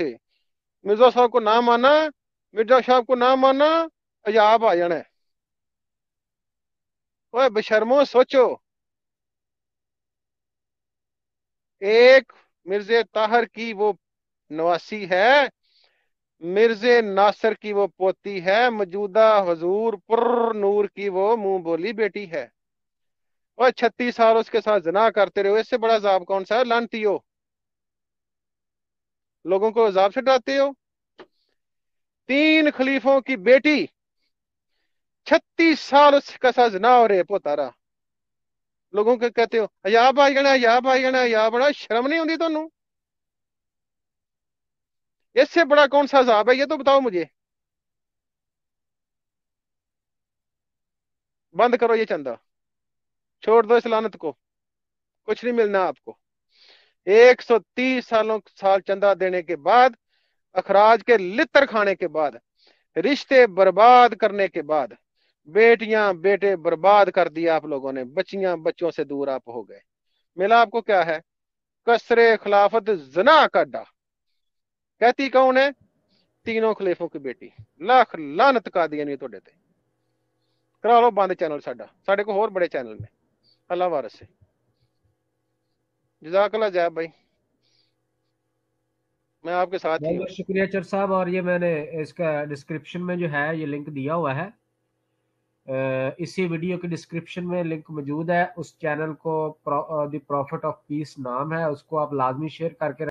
थे मिर्जा साहब को ना माना मिर्जा साहब को ना माना अजाब आ जाना ओए बशर्मो सोचो एक मिर्जे ताहर की वो नवासी है मिर्जे नासर की वो पोती है मौजूदा हजूर पुर नूर की वो मुंह बोली बेटी है और छत्तीस साल उसके साथ जना करते रहे इससे बड़ा जाब कौन सा है लानती हो लोगों को अजाब से डराते हो तीन खलीफों की बेटी छत्तीस साल उसका साज जना हो रहे पोतारा लोगों को कहते हो या भाई गणा या भाई गणा या बड़ा शर्म नहीं होती थोनू इससे बड़ा कौन सा अजाब है ये तो बताओ मुझे बंद करो ये चंदा छोड़ दो इस लानत को कुछ नहीं मिलना आपको 130 सालों साल चंदा देने के बाद अखराज के लितर खाने के बाद रिश्ते बर्बाद करने के बाद बेटियां बेटे बर्बाद कर दिया आप लोगों ने बच्चियां बच्चों से दूर आप हो गए मिला आपको क्या है कसरे खिलाफत जना का डा कहती कौन है तीनों खलीफों की बेटी लख लानत का दी नहीं थोड़े ते करा लो बंद चैनल साडा साढ़े को बड़े चैनल ने अल्लाह वारस से जजाकला जैब भाई मैं आपके साथ ही शुक्रिया चर साहब और ये मैंने इसका डिस्क्रिप्शन में जो है ये लिंक दिया हुआ है इसी वीडियो के डिस्क्रिप्शन में लिंक मौजूद है उस चैनल को प्रॉफिट ऑफ पीस नाम है उसको आप लाजमी शेयर करके